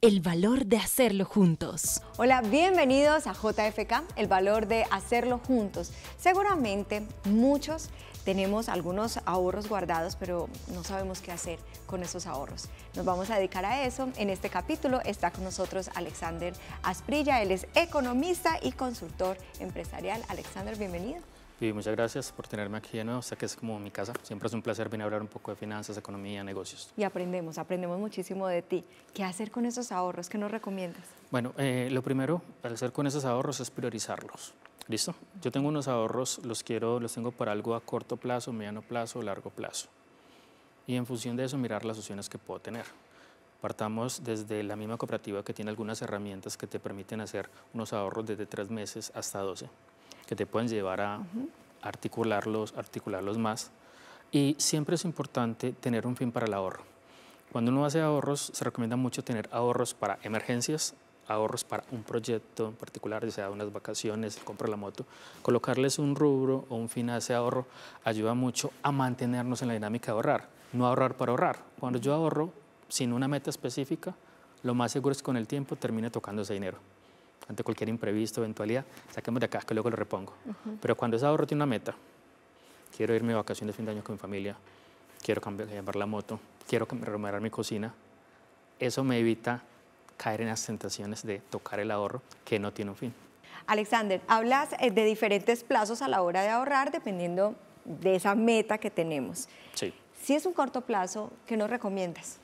El valor de hacerlo juntos. Hola, bienvenidos a JFK, el valor de hacerlo juntos. Seguramente muchos tenemos algunos ahorros guardados, pero no sabemos qué hacer con esos ahorros. Nos vamos a dedicar a eso. En este capítulo está con nosotros Alexander Asprilla, él es economista y consultor empresarial. Alexander, bienvenido muchas gracias por tenerme aquí de nuevo. O sea que es como mi casa. Siempre es un placer venir a hablar un poco de finanzas, economía, negocios. Y aprendemos, aprendemos muchísimo de ti. ¿Qué hacer con esos ahorros? ¿Qué nos recomiendas? Bueno, eh, lo primero al hacer con esos ahorros es priorizarlos. ¿Listo? Yo tengo unos ahorros, los quiero, los tengo para algo a corto plazo, mediano plazo, largo plazo. Y en función de eso, mirar las opciones que puedo tener. Partamos desde la misma cooperativa que tiene algunas herramientas que te permiten hacer unos ahorros desde tres meses hasta 12 que te pueden llevar a articularlos, articularlos más. Y siempre es importante tener un fin para el ahorro. Cuando uno hace ahorros, se recomienda mucho tener ahorros para emergencias, ahorros para un proyecto en particular, ya sea unas vacaciones, compra la moto. Colocarles un rubro o un fin a ese ahorro ayuda mucho a mantenernos en la dinámica de ahorrar, no ahorrar para ahorrar. Cuando yo ahorro sin una meta específica, lo más seguro es que con el tiempo termine tocando ese dinero ante cualquier imprevisto, eventualidad, saquemos de acá, que luego lo repongo. Pero cuando ese ahorro tiene una meta, quiero irme de vacaciones fin de año con mi familia, quiero cambiar, la moto, quiero remodelar mi cocina, eso me evita caer en las tentaciones de tocar el ahorro que no tiene un fin. Alexander, hablas eh, de diferentes plazos a la hora de ahorrar dependiendo de esa meta que tenemos. Sí. Si es un corto plazo, ¿qué nos recomiendas?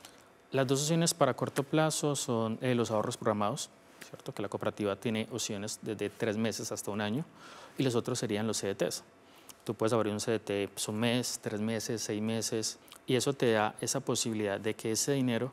Las dos opciones para corto plazo son eh, los ahorros programados, ¿cierto? que la cooperativa tiene opciones desde tres meses hasta un año, y los otros serían los CDTs. Tú puedes abrir un CDT por pues, un mes, tres meses, seis meses, y eso te da esa posibilidad de que ese dinero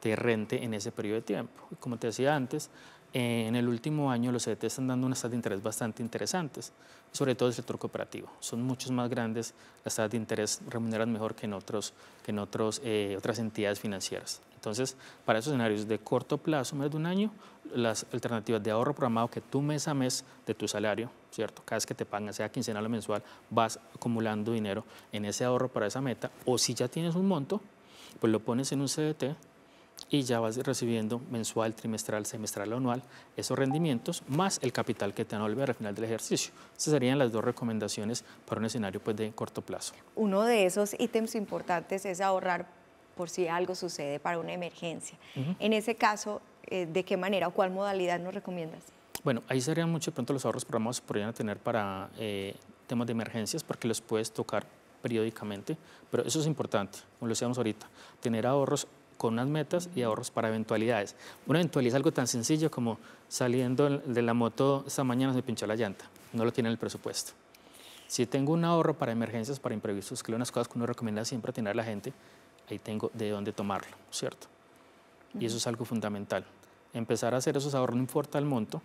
te rente en ese periodo de tiempo. como te decía antes, en el último año los CDT e están dando unas tasas de interés bastante interesantes, sobre todo el sector cooperativo. Son muchos más grandes, las tasas de interés remuneran mejor que en, otros, que en otros, eh, otras entidades financieras. Entonces, para esos escenarios de corto plazo, más de un año, las alternativas de ahorro programado que tú mes a mes de tu salario, ¿cierto? Cada vez que te pagan, sea quincenal o mensual, vas acumulando dinero en ese ahorro para esa meta. O si ya tienes un monto, pues lo pones en un CDT y ya vas recibiendo mensual, trimestral, semestral o anual esos rendimientos más el capital que te van a al final del ejercicio. Esas serían las dos recomendaciones para un escenario pues, de corto plazo. Uno de esos ítems importantes es ahorrar por si algo sucede para una emergencia. En ese caso, eh, ¿de qué manera o cuál modalidad nos recomiendas? Bueno, ahí serían mucho pronto los ahorros programados que podrían tener para eh, temas de emergencias porque los puedes tocar periódicamente, pero eso es importante, como lo decíamos ahorita, tener ahorros con unas metas y ahorros para eventualidades. Una eventualidad es algo tan sencillo como saliendo de la moto esta mañana se pinchó la llanta, no lo tiene en el presupuesto. Si tengo un ahorro para emergencias, para imprevistos, que es unas cosas que uno recomienda siempre tener a la gente, ahí tengo de dónde tomarlo, ¿cierto? Y eso es algo fundamental. Empezar a hacer esos ahorros, no importa el monto,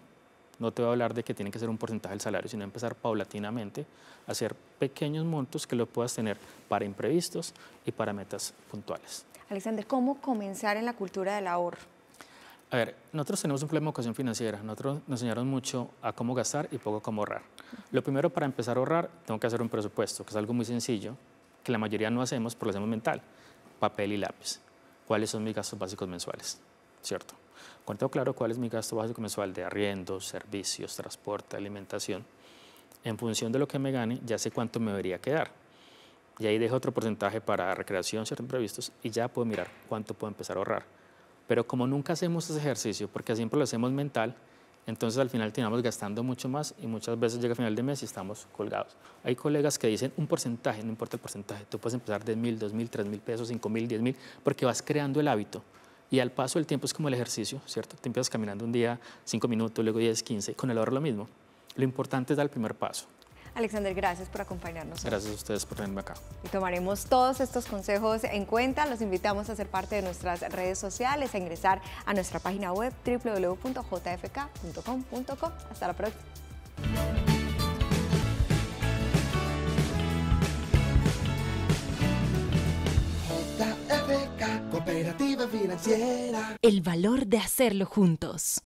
no te voy a hablar de que tiene que ser un porcentaje del salario, sino empezar paulatinamente a hacer pequeños montos que lo puedas tener para imprevistos y para metas puntuales. Alexander, ¿cómo comenzar en la cultura del ahorro? A ver, nosotros tenemos un problema de educación financiera. Nosotros nos enseñaron mucho a cómo gastar y poco a cómo ahorrar. Lo primero para empezar a ahorrar, tengo que hacer un presupuesto, que es algo muy sencillo, que la mayoría no hacemos porque lo hacemos mental. Papel y lápiz. ¿Cuáles son mis gastos básicos mensuales? ¿Cierto? Cuando tengo claro cuál es mi gasto básico mensual de arriendo, servicios, transporte, alimentación, en función de lo que me gane, ya sé cuánto me debería quedar y ahí dejo otro porcentaje para recreación, ciertos imprevistos, y ya puedo mirar cuánto puedo empezar a ahorrar. Pero como nunca hacemos ese ejercicio, porque siempre lo hacemos mental, entonces al final terminamos gastando mucho más y muchas veces llega a final de mes y estamos colgados. Hay colegas que dicen un porcentaje, no importa el porcentaje, tú puedes empezar de mil, dos mil, tres mil pesos, cinco mil, diez mil, porque vas creando el hábito. Y al paso del tiempo es como el ejercicio, ¿cierto? Te empiezas caminando un día, cinco minutos, luego 10, 15, con el ahorro lo mismo. Lo importante es dar el primer paso. Alexander, gracias por acompañarnos. Gracias a ustedes por tenerme acá. Y tomaremos todos estos consejos en cuenta. Los invitamos a ser parte de nuestras redes sociales, a ingresar a nuestra página web www.jfk.com.co. Hasta la próxima. Jfk Cooperativa Financiera. El valor de hacerlo juntos.